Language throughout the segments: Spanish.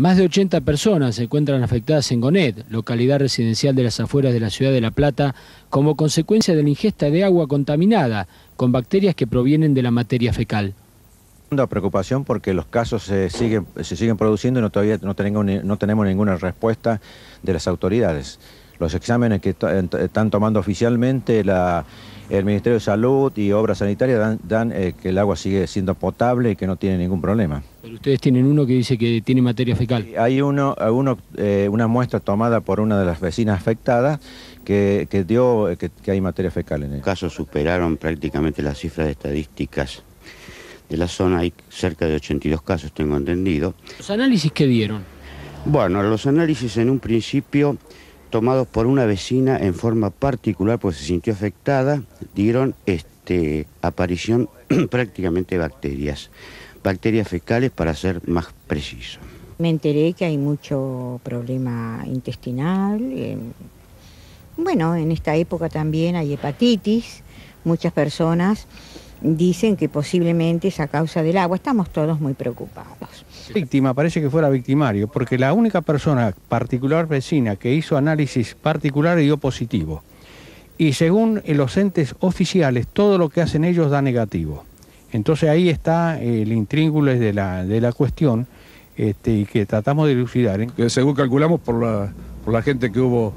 Más de 80 personas se encuentran afectadas en Gonet, localidad residencial de las afueras de la ciudad de La Plata, como consecuencia de la ingesta de agua contaminada con bacterias que provienen de la materia fecal. Una preocupación porque los casos se siguen, se siguen produciendo y no, todavía no tenemos, no tenemos ninguna respuesta de las autoridades. Los exámenes que están tomando oficialmente el Ministerio de Salud y Obras Sanitarias dan, eh, que el agua sigue siendo potable y que no tiene ningún problema. Ustedes tienen uno que dice que tiene materia fecal. Hay uno, eh, una muestra tomada por una de las vecinas afectadas que, dio eh, que, hay materia fecal en él. Los casos superaron prácticamente las cifras estadísticas de la zona. Hay cerca de 82 casos, tengo entendido. ¿Los análisis qué dieron? Bueno, los análisis en un principio tomados por una vecina en forma particular porque se sintió afectada, dieron este, aparición prácticamente de bacterias bacterias fecales para ser más preciso. Me enteré que hay mucho problema intestinal. Em, bueno, en esta época también hay hepatitis. Muchas personas dicen que posiblemente es a causa del agua. Estamos todos muy preocupados. Víctima, parece que fuera victimario, porque la única persona particular vecina que hizo análisis particular dio positivo. Y según los entes oficiales, todo lo que hacen ellos da negativo. Entonces ahí está eh, el intríngulo de la, de la cuestión este, y que tratamos de elucidar. ¿eh? Según calculamos por la, por la gente que hubo,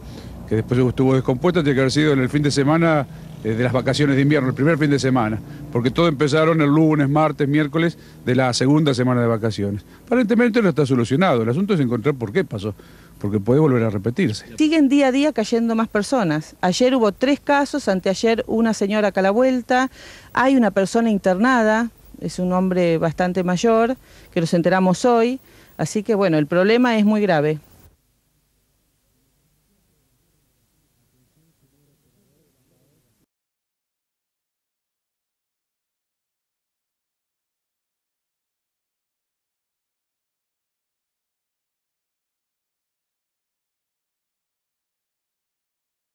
que después estuvo descompuesta, tiene que haber sido en el fin de semana de las vacaciones de invierno, el primer fin de semana, porque todo empezaron el lunes, martes, miércoles de la segunda semana de vacaciones. Aparentemente no está solucionado, el asunto es encontrar por qué pasó, porque puede volver a repetirse. Siguen día a día cayendo más personas. Ayer hubo tres casos, anteayer una señora acá a la vuelta, hay una persona internada, es un hombre bastante mayor, que nos enteramos hoy, así que bueno, el problema es muy grave.